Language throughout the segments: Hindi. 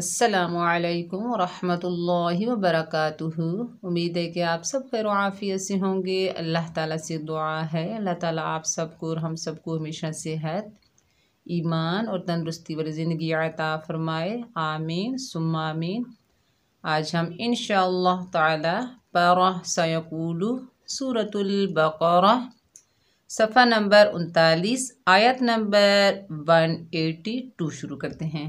असलकम वरहमतुल्लाहि वबरकातुहु उम्मीद है कि आप सब खैर आफ़ियत से होंगे अल्लाह ताला से दुआ है अल्लाह ताला आप सबको और हम सबको हमेशा सेहत ईमान और तंदरुस्ती वाली ज़िंदगी आयता फ़रमाए आमीन सुमामीन आज हम इन शह पर सयकूलू सफ़ा नंबर उनतालीस आयत नंबर वन एटी टू शुरू करते हैं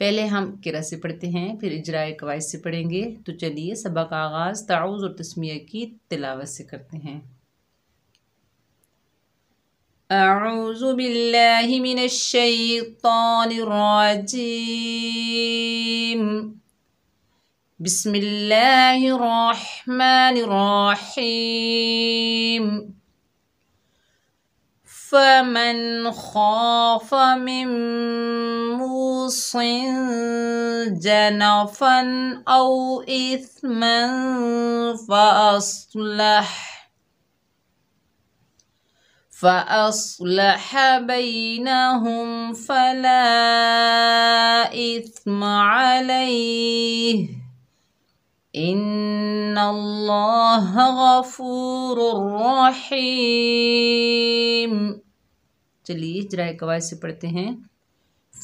पहले हम किरा से पढ़ते हैं फिर इजराए कवायद से पढ़ेंगे तो चलिए सबक आगाज़ ताउज़ और तस्मिया की तिलावत से करते हैं أعوذ بالله من الشيطان الرجيم بسم الله الرحمن الرحيم فمن خاف من موص جنفا أو إثما فأصلح فأصلح بينهم فلا إثم عليه إن الله غفور رحيم चलिए जरा कवाज से पढ़ते हैं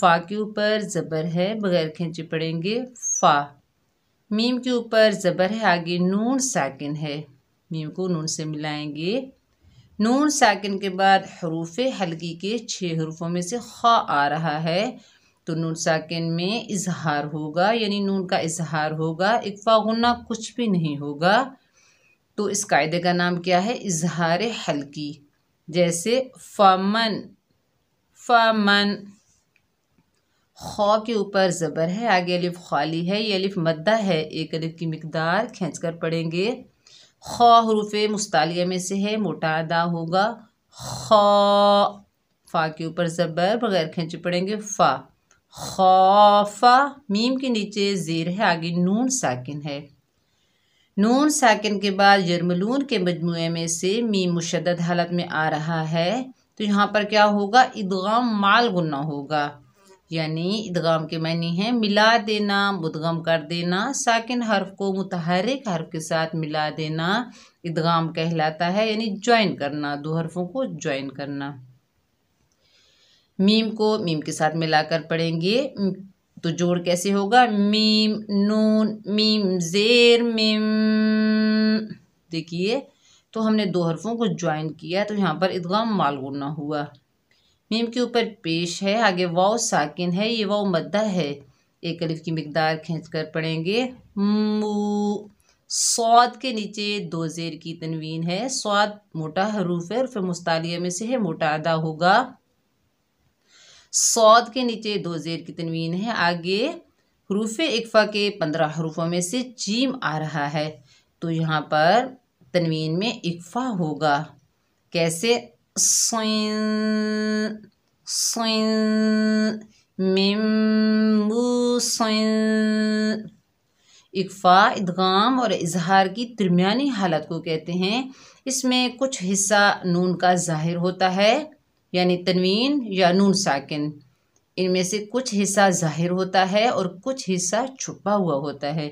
फ़ा के ऊपर ज़बर है बगैर खींचे पढ़ेंगे फ़ा मीम के ऊपर ज़बर है आगे नून साकिन है मीम को नून से मिलाएंगे नून साकिन के बाद हरूफ हल्की के छः हरूफों में से ख़ा आ रहा है तो नून साकिन में इजहार होगा यानी नून का इजहार होगा इकफा गुना कुछ भी नहीं होगा तो इस कायदे का नाम क्या है इजहार हल्की जैसे फमन फमन खौ के ऊपर ज़बर है आगे अलिफ खाली है ये अलिफ मद्दा है एक अलिफ की मकदार खींच कर पढ़ेंगे खौ हरूफ मुस्तालिया में से है मोटा अदा होगा खौ फ़ा के ऊपर ज़बर बगैर खींचे पड़ेंगे फ़ा खौफा मीम के नीचे ज़ेर है आगे नून साकिन है नून साकिन के बाद यरमलून के मजमू में से मी मुशद हालत में आ रहा है तो यहाँ पर क्या होगा इदगाम माल गुना होगा यानी इदगाम के मैंने हैं मिला देना मुदगम कर देना साकिन हर्फ को मुतहरक हर्फ के साथ मिला देना इदगाम कहलाता है यानी ज्वाइन करना दो हर्फों को ज्वाइन करना मीम को मीम के साथ मिलाकर पढ़ेंगे तो जोड़ कैसे होगा मीम नून मीम जेर मीम देखिए तो हमने दो हरफों को ज्वाइन किया तो यहाँ पर इदगाम मालगुना हुआ मीम के ऊपर पेश है आगे वाव साकिन है ये वाव मद्दा है एक अलिफ की मकदार खींच कर पढ़ेंगे स्वाद के नीचे दो जेर की तनवीन है स्वाद मोटा हरूफ है और फिर मुस्तालिया में से है मोटा अदा होगा सौद के नीचे दो ज़ेर की तनवीन है आगे हरूफ इकफ़ा के पंद्रह हरूफों में से चीम आ रहा है तो यहाँ पर तनवीन में इकफ़ा होगा कैसे इकफ़ा इदगाम और इजहार की दरमिया हालत को कहते हैं इसमें कुछ हिस्सा नून का ज़ाहिर होता है यानी तनवीन या नून साकिन इनमें से कुछ हिस्सा ज़ाहिर होता है और कुछ हिस्सा छुपा हुआ होता है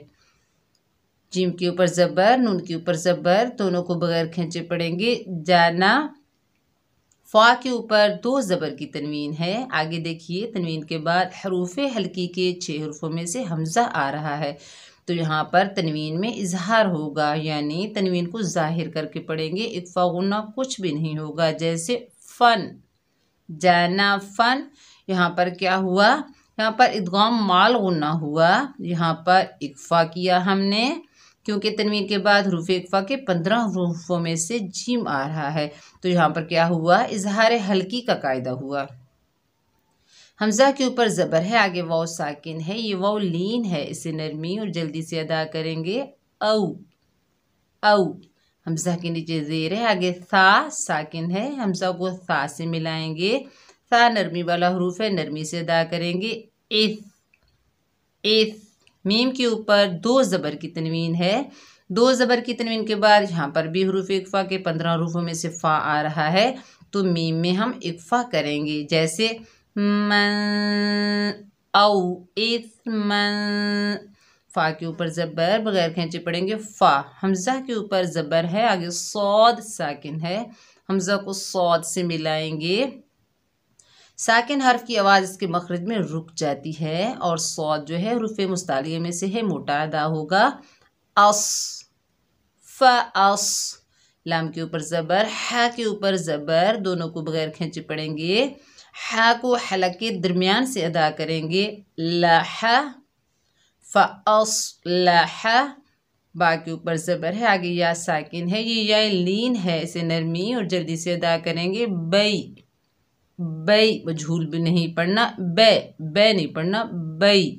जिम के ऊपर ज़बर नून के ऊपर ज़बर दोनों को बगैर खींचे पड़ेंगे जाना फ़ा के ऊपर दो ज़बर की तनवीन है आगे देखिए तनवीन के बाद हरूफ हल्की के छः हरूफ़ों में से हमज़ा आ रहा है तो यहाँ पर तनवीन में इजहार होगा यानी तनवीन को ज़ाहिर करके पढ़ेंगे इतफा गुना कुछ भी नहीं होगा जैसे फ़न जैनाफन यहाँ पर क्या हुआ यहाँ पर इदगाम माल गुना हुआ यहाँ पर इकफा किया हमने क्योंकि तनवीर के बाद हरूफ इकफा के पंद्रह हरूफों में से जीम आ रहा है तो यहाँ पर क्या हुआ इजहार हल्की का कायदा हुआ हमजा के ऊपर ज़बर है आगे वाओ साकिन है ये वाओ लीन है इसे नरमी और जल्दी से अदा करेंगे औ औ हमसा के नीचे ज़ेर है आगे सा साकिन है हमसा को सा से मिलाएंगे सा नरमी वाला हरूफ है नरमी से अदा करेंगे इस इस मीम के ऊपर दो ज़बर की तनवीन है दो ज़बर की तनवीन के बाद यहाँ पर भी हरूफ इकफ़ा के पंद्रह हरूफों में से फ़ा आ रहा है तो मीम में हम इकफ़ा करेंगे जैसे मन औ इस मन फ़ा के ऊपर ज़बर बगैर खींचे पड़ेंगे फ़ा हमज़ा के ऊपर ज़बर है आगे सौद साकिन है हमज़ा को सौद से मिलाएंगे साकिन हर्फ की आवाज़ इसके मखरज में रुक जाती है और सौद जो है रुफ़ मुस्तालिये में से है मोटा अदा होगा अस अस लाम के ऊपर ज़बर है के ऊपर ज़बर दोनों को बगैर खींचे पड़ेंगे है को हलक के दरमियान से अदा करेंगे लह फ़लह बा के ऊपर ज़बर है आगे या साकिन है ये या लीन है इसे नरमी और जल्दी से अदा करेंगे बई बई झूल भी नहीं पढ़ना बे बे नहीं पढ़ना बई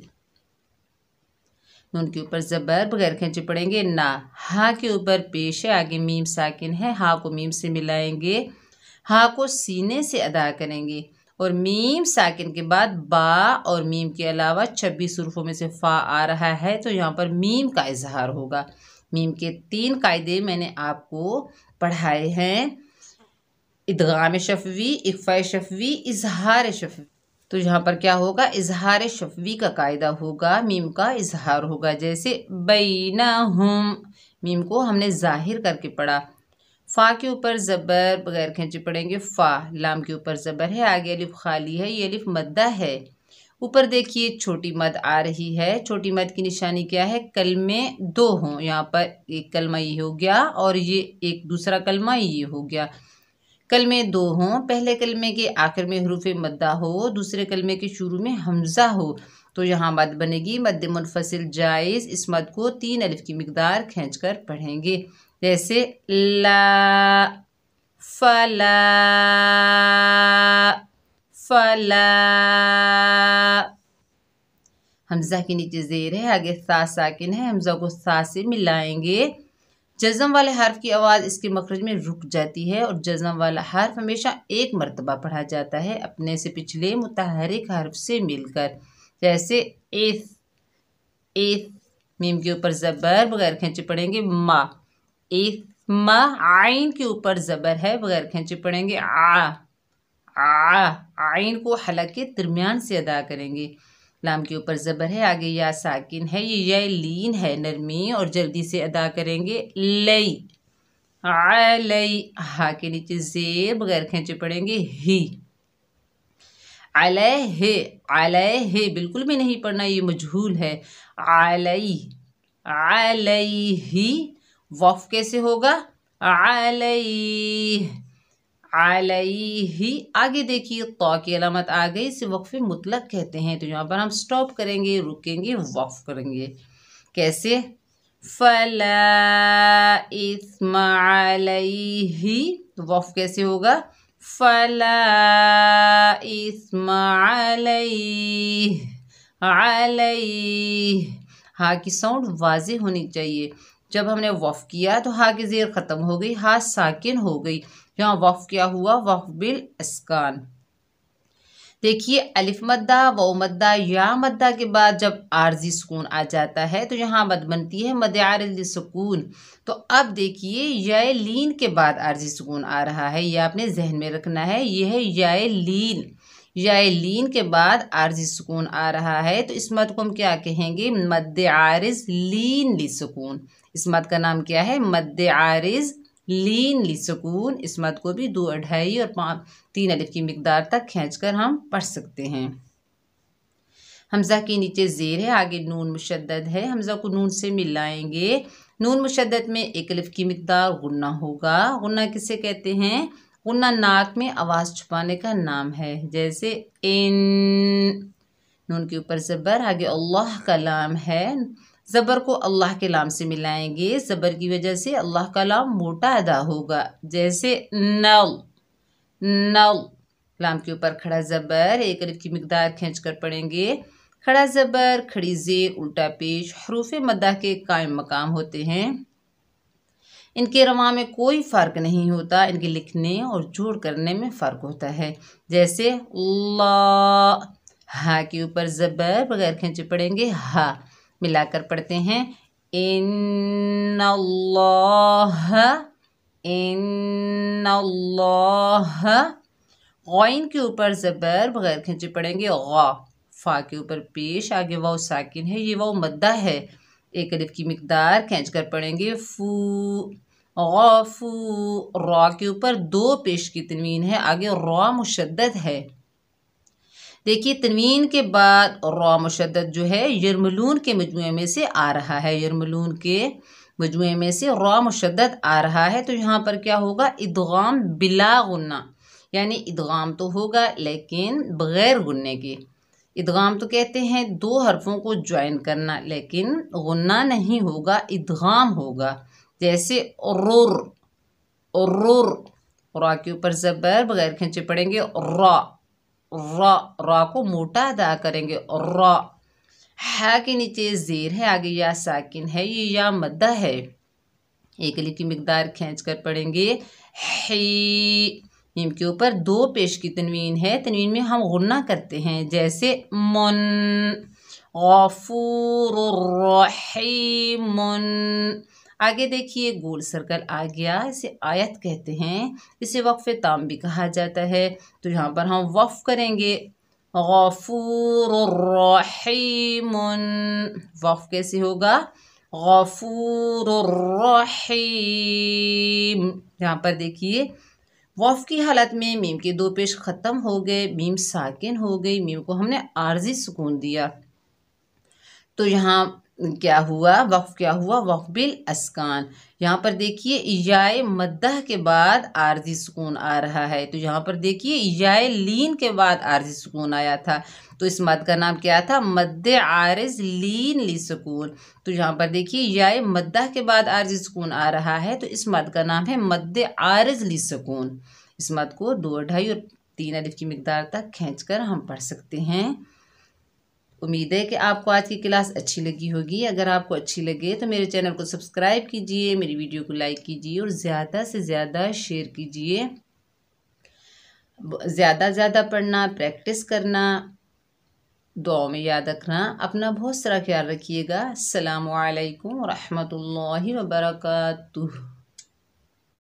नून के ऊपर ज़बर बगैर खेचे पड़ेंगे ना हा के ऊपर पेश है आगे मीम साकिन है हा को मीम से मिलाएंगे हा को सीने से अदा करेंगे और मीम साकिन के बाद बा और मीम के अलावा छब्बीस हरूफों में से फ़ा आ रहा है तो यहाँ पर मीम का इजहार होगा मीम के तीन कायदे मैंने आपको पढ़ाए हैं इदगाम शफवी इफ़ा शफवी इजहार शफवी तो यहाँ पर क्या होगा इजहार शफवी का कायदा होगा मीम का इजहार होगा जैसे बैना हम मीम को हमने जाहिर करके पढ़ा फ़ा के ऊपर ज़बर बगैर खींचे पड़ेंगे फ़ा लाम के ऊपर ज़बर है आगे अलिफ खाली है ये अलिफ मद्दा है ऊपर देखिए छोटी मद आ रही है छोटी मद की निशानी क्या है कलमे दो हों यहाँ पर एक कलमा ये हो गया और ये एक दूसरा कलमा ये हो गया कलमे दो हों पहले कलमे के आखिर में हरूफ मद्दा हो दूसरे कलमे के शुरू में हमज़ा हो तो यहाँ मद बनेगी मद मुनफसिल जायज़ इस मद को तीन अलिफ की मकदार खींच कर पढ़ेंगे जैसे ला फला फला हमजा के नीचे ज़ेर है आगे सा साकिन है हमजा को सा से मिलाएंगे जज़म वाले हर्फ की आवाज़ इसके मखरज में रुक जाती है और जज़म वाला हर्फ हमेशा एक मरतबा पढ़ा जाता है अपने से पिछले मुतहरिक हर्फ से मिलकर जैसे एस एस मीम के ऊपर ज़बर बगैर खींचे पड़ेंगे माँ म आइन के ऊपर ज़बर है बगैर खेचे पड़ेंगे आ आ आइन को हलक के दरमियान से अदा करेंगे लाम के ऊपर ज़बर है आगे या साकिन है ये या लीन है नरमी और जल्दी से अदा करेंगे लई आ लई हा के नीचे जे बगैर खेचे पड़ेंगे ही अलय हे अलय हे बिल्कुल भी नहीं पढ़ना ये मजहूल है आलई आलई ही वफ कैसे होगा आलई आलई ही आगे देखिए तो की अलामत आ गई इसे वक्फ मुतलक कहते हैं तो यहाँ पर हम स्टॉप करेंगे रुकेंगे वफ़ करेंगे कैसे फला इसमाई तो वक्फ कैसे होगा फला इसमाई आलई हाँ की साउंड वाजे होनी चाहिए जब हमने वफ किया तो हा की ज़ेर ख़त्म हो गई हा साकिन हो गई यहाँ वफ क्या हुआ वफ बिल इसकान देखिए अलिफ मद्दा वो मद्दा या मद्दा के बाद जब आर्जी सुकून आ जाता है तो यहाँ मद बनती है मदार सुकून तो अब देखिए यय लीन के बाद आर्जी सुकून आ रहा है ये आपने जहन में रखना है यह है या लीन या लीन के बाद आर्जी सुकून आ रहा है तो इस मद को हम क्या कहेंगे मद आरज लीन ली सुकून इस मत का नाम क्या है मद आरिज लीन ली सुकून इस मत को भी दो अढ़ाई और पाँच तीन अलिफ की मकदार तक खींच कर हम पढ़ सकते हैं हमज़ा के नीचे ज़ेर है आगे नून मुशद है हमज़ा को नून से मिलाएंगे नून मुशद में एक अलिफ की मकदार गुन्ना होगा गुन्ना किसे कहते हैं गुन्ना नाक में आवाज़ छुपाने का नाम है जैसे इन नून के ऊपर ज़बर आगे अल्लाह का नाम है ज़बर को अल्लाह के लाम से मिलाएंगे ज़बर की वजह से अल्लाह का लाम मोटा अदा होगा जैसे नल नल लाम के ऊपर खड़ा ज़बर एक अरब की मकदार खींच कर पड़ेंगे खड़ा ज़बर खड़ी जेर उल्टा पेश हरूफ मदा के कायम मकाम होते हैं इनके रवा में कोई फ़र्क नहीं होता इनके लिखने और जोड़ करने में फ़र्क होता है जैसे ला हा के ऊपर ज़बर बगैर खींचे पड़ेंगे हा मिलाकर पढ़ते हैं इन इन गौन के ऊपर ज़बर बगैर खींचे पड़ेंगे गौ फ़ा के ऊपर पेश आगे वाह साकिन है ये वाह मद्दा है एक अलिफ की मकदार खींच कर पढ़ेंगे फू फू रॉ के ऊपर दो पेश की तनवीन है आगे रॉ मुशद्दत है देखिए तनवीन के बाद रॉ मुशद जो है यरमलून के मजमू में से आ रहा है यरमलून के मजमू में से रॉ मुशद आ रहा है तो यहाँ पर क्या होगा इदगाम बिला गुन्ना यानी इदगाम तो होगा लेकिन बग़ैर गुन्ने के इदगाम तो कहते हैं दो हरफों को ज्वाइन करना लेकिन गुन्ना नहीं होगा इदगाम होगा जैसे और और के ऊपर ज़बर बगैर खींचे पड़ेंगे रॉ रा रा को मोटा अदा करेंगे रा हा के नीचे ज़ेर है आगे या साकिन है ये या मद्दा है एक अली की मकदार खींच कर पढ़ेंगे ही के ऊपर दो पेश की तनवीन है तनवीन में हम गुना करते हैं जैसे मन गफूर रहीमुन आगे देखिए गोल सर्कल आ गया इसे आयत कहते हैं इसे वक्फ़ ताम भी कहा जाता है तो यहाँ पर हम वक्फ़ करेंगे गफूर वफ़ कैसे होगा गफूर यहाँ पर देखिए वफ की हालत में मीम के दो पेश ख़त्म हो गए मीम साकिन हो गई मीम को हमने आर्जी सुकून दिया तो यहाँ क्या हुआ वक्फ क्या हुआ वक्फ बिल अस्कान यहाँ पर देखिए इजाए मद्दह के बाद आर्जी सुकून आ रहा है तो यहाँ पर देखिए इजाए लीन के बाद आर्जी सुकून आया था तो इस मद का नाम क्या था मद आरज लीन ली सुकून तो यहाँ पर देखिए इजाए मद्दह के बाद आर्जी सुकून आ रहा है तो इस मद का नाम है मद आरज ली सुकून इस मद को दो ढाई और तीन अलिफ की मकदार तक खींच कर हम पढ़ सकते हैं उम्मीद है कि आपको आज की क्लास अच्छी लगी होगी अगर आपको अच्छी लगे तो मेरे चैनल को सब्सक्राइब कीजिए मेरी वीडियो को लाइक कीजिए और ज़्यादा से ज़्यादा शेयर कीजिए ज़्यादा ज़्यादा पढ़ना प्रैक्टिस करना दुआ में याद रखना अपना बहुत सारा ख्याल रखिएगा अल्लाम वरहमल वर्का